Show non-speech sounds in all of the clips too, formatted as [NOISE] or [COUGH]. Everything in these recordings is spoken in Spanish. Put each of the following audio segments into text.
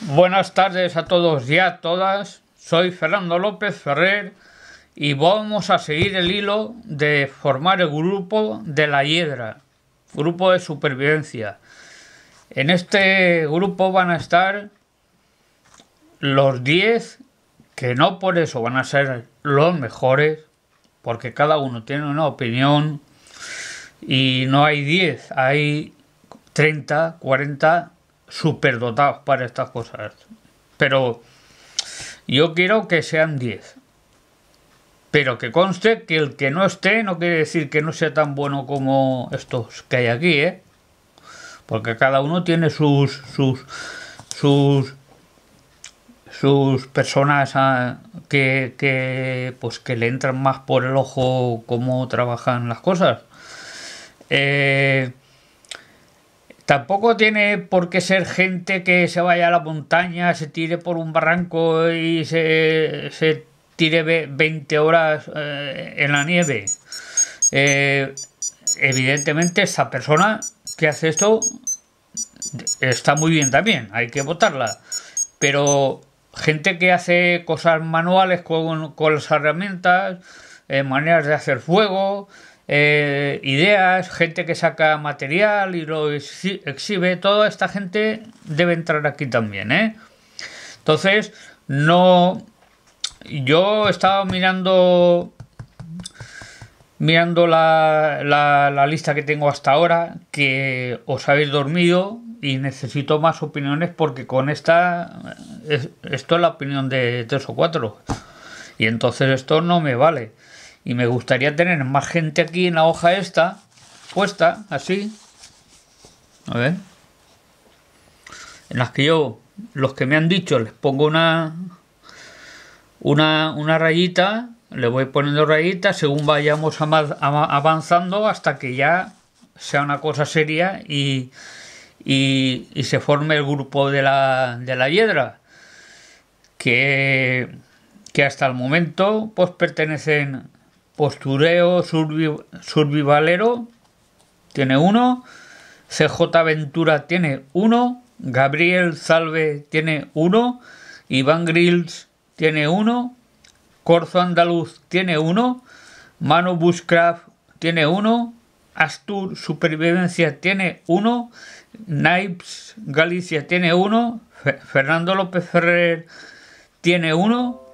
Buenas tardes a todos y a todas. Soy Fernando López Ferrer y vamos a seguir el hilo de formar el grupo de la hiedra, grupo de supervivencia. En este grupo van a estar los 10 que no por eso van a ser los mejores, porque cada uno tiene una opinión y no hay 10, hay 30, 40 dotados para estas cosas. Pero yo quiero que sean 10. Pero que conste que el que no esté no quiere decir que no sea tan bueno como estos que hay aquí, ¿eh? Porque cada uno tiene sus sus sus sus personas ah, que, pues que le entran más por el ojo cómo trabajan las cosas. Eh, Tampoco tiene por qué ser gente que se vaya a la montaña, se tire por un barranco y se, tire 20 horas eh, en la nieve. Eh, evidentemente, esta persona que hace esto está muy bien también, hay que votarla. Pero gente que hace cosas manuales con, las herramientas, eh, maneras de hacer fuego, eh, ideas, gente que saca material y lo exhibe, toda esta gente debe entrar aquí también, ¿eh? Entonces, no... Yo estaba mirando mirando la, lista que tengo hasta ahora, que os habéis dormido y necesito más opiniones porque con esta, esto es la opinión de tres o cuatro. Y entonces esto no me vale. Y me gustaría tener más gente aquí en la hoja esta, puesta, así. A ver. En las que yo, los que me han dicho, les pongo una, una, una rayita, le voy poniendo rayitas según vayamos avanzando hasta que ya sea una cosa seria y, y, se forme el grupo de la, hiedra. Que, que hasta el momento pues pertenecen Postureo Survivalero tiene uno. CJ Ventura tiene uno. Gabriel Salve tiene uno. Iván Grills tiene uno. Corzo Andaluz tiene uno. Manu Bushcraft tiene uno. Astur Supervivencia tiene uno. Naips Galicia tiene uno. Fernando López Ferrer tiene uno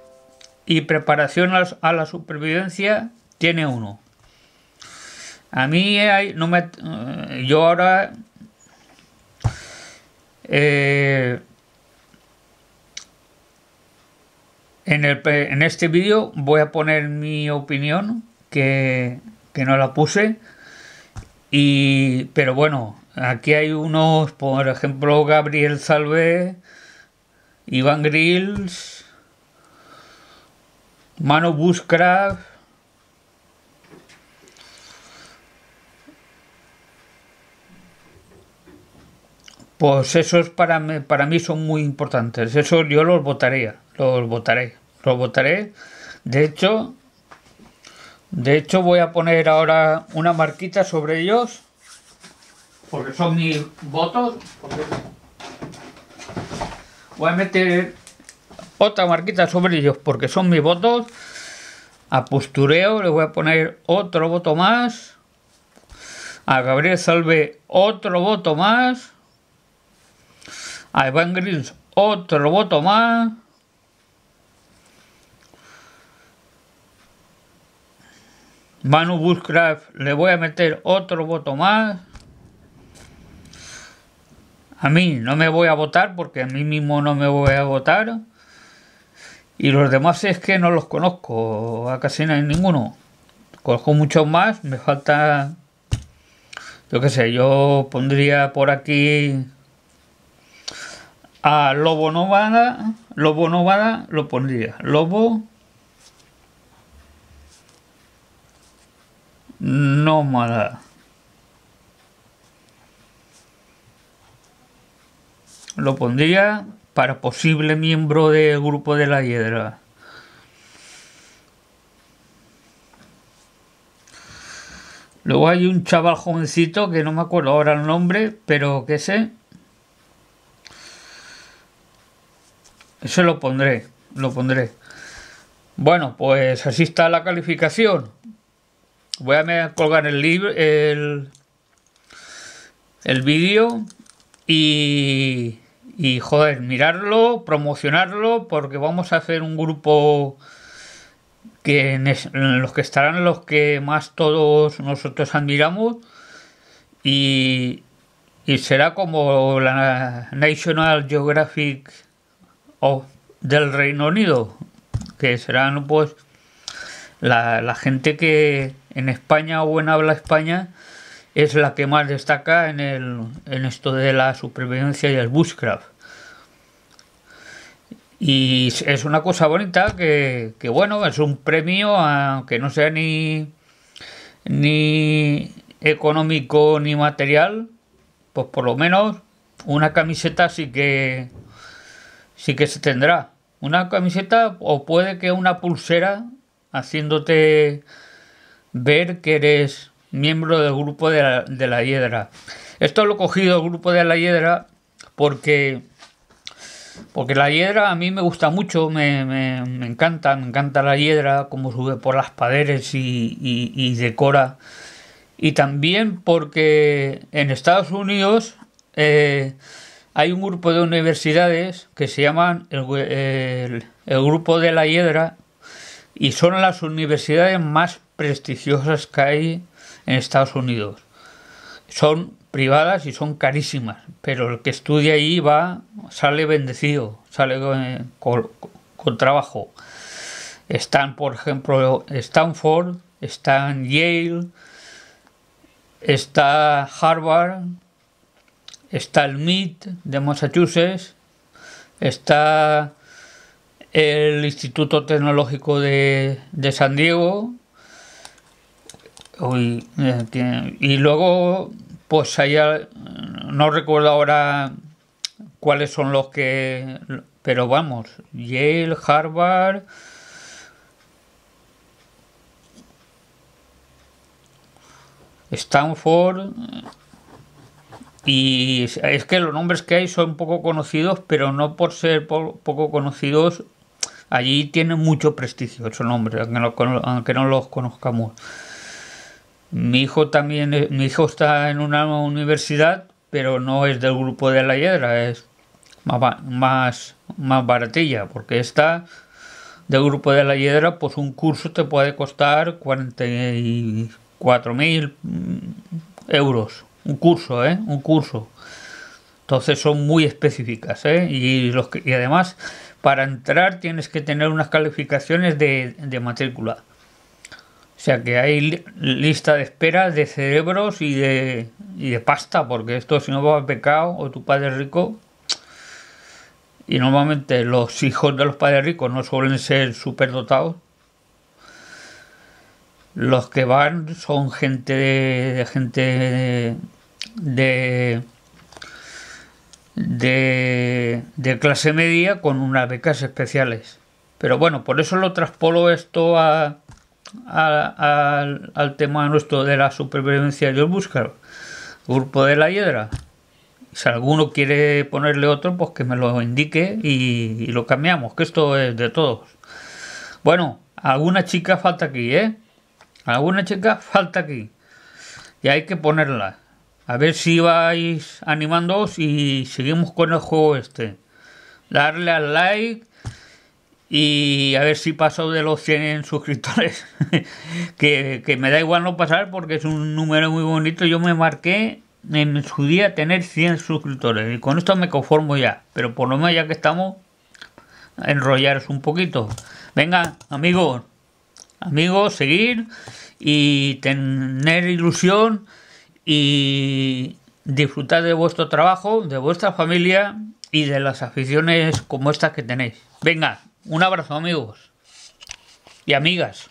y preparación a la supervivencia tiene uno. A mí hay, no me, eh, yo ahora eh, en, el, en este vídeo voy a poner mi opinión que, que no la puse y pero bueno aquí hay unos por ejemplo Gabriel Salve Iván Grills Mano Bushcraft. Pues esos para mí, para mí son muy importantes. Eso yo los votaría. Los votaré. Los votaré. De hecho, de hecho voy a poner ahora una marquita sobre ellos. Porque son mis votos. Voy a meter otra marquita sobre ellos porque son mis votos. A postureo le voy a poner otro voto más. A Gabriel Salve otro voto más. A Iván Grins otro voto más. Manu Buscraft le voy a meter otro voto más. A mí no me voy a votar porque a mí mismo no me voy a votar. Y los demás es que no los conozco, a casi ninguno. Conozco muchos más, me falta, yo qué sé, yo pondría por aquí a Lobo Novada, Lobo Novada lo pondría, Lobo Nómada. Lo pondría para posible miembro del Grupo de la Hiedra. Luego hay un chaval jovencito que no me acuerdo ahora el nombre, pero que sé. Eso lo pondré, lo pondré. Bueno, pues así está la calificación. Voy a colgar el libro, el, el vídeo y y joder, mirarlo, promocionarlo, porque vamos a hacer un grupo que en, los que estarán los que más todos nosotros admiramos y, será como la National Geographic del Reino Unido, que serán pues la, la gente que en España o en habla España es la que más destaca en, el, en esto de la supervivencia y el bushcraft. Y es una cosa bonita que, bueno, es un premio, aunque no sea ni, ni económico ni material, pues por lo menos una camiseta sí que, sí que se tendrá. Una camiseta o puede que una pulsera haciéndote ver que eres miembro del grupo de la, Hiedra. Esto lo he cogido el grupo de la Hiedra porque, porque la Hiedra a mí me gusta mucho, me, encanta, me encanta la Hiedra, como sube por las paredes y, decora. Y también porque en Estados Unidos eh, hay un grupo de universidades que se llaman eh, el grupo de la Hiedra y son las universidades más prestigiosas que hay en Estados Unidos. Son privadas y son carísimas, pero el que estudia ahí va, sale bendecido, sale eh, con, trabajo. Están, por ejemplo, Stanford, están Yale, está Harvard, está el MIT de Massachusetts, está el Instituto Tecnológico de, de San Diego, eh, y luego, pues allá no recuerdo ahora cuáles son los que, pero vamos, Yale, Harvard. Stanford y es que los nombres que hay son poco conocidos, pero no por ser poco conocidos, allí tienen mucho prestigio esos nombres, aunque no los conozcamos. Mi hijo también, mi hijo está en una universidad, pero no es del grupo de la hiedra, es más, más, baratilla, porque está del grupo de la hiedra, pues un curso te puede costar 44.000 mm, euros. Un curso, ¿eh? Un curso. Entonces son muy específicas, ¿eh? Y, los además, para entrar tienes que tener unas calificaciones de, de matrícula. O sea que hay lista de espera de cerebros y de, y de pasta, porque esto si no va a pecado o tu padre rico, y normalmente los hijos de los padres ricos no suelen ser superdotados, los que van son gente de, gente de, de clase media con unas becas especiales. Pero bueno, por eso lo traspolo esto a, al tema nuestro de la supervivencia del buscar grupo de la hiedra. Si alguno quiere ponerle otro, pues que me lo indique y, lo cambiamos, que esto es de todos. Bueno, alguna chica falta aquí, ¿eh? Alguna chica falta aquí. Y hay que ponerla. A ver si vais animándoos y seguimos con el juego este. Darle al like y a ver si paso de los 100 suscriptores. [LAUGHS] que, me da igual no pasar porque es un número muy bonito. Yo me marqué en su día tener 100 suscriptores y con esto me conformo ya. Pero por lo menos ya que estamos, enrollaros un poquito. Venga, amigos, amigos, seguir y tener ilusión y disfrutar de vuestro trabajo, de vuestra familia y de las aficiones como estas que tenéis. Venga, un abrazo amigos y amigas.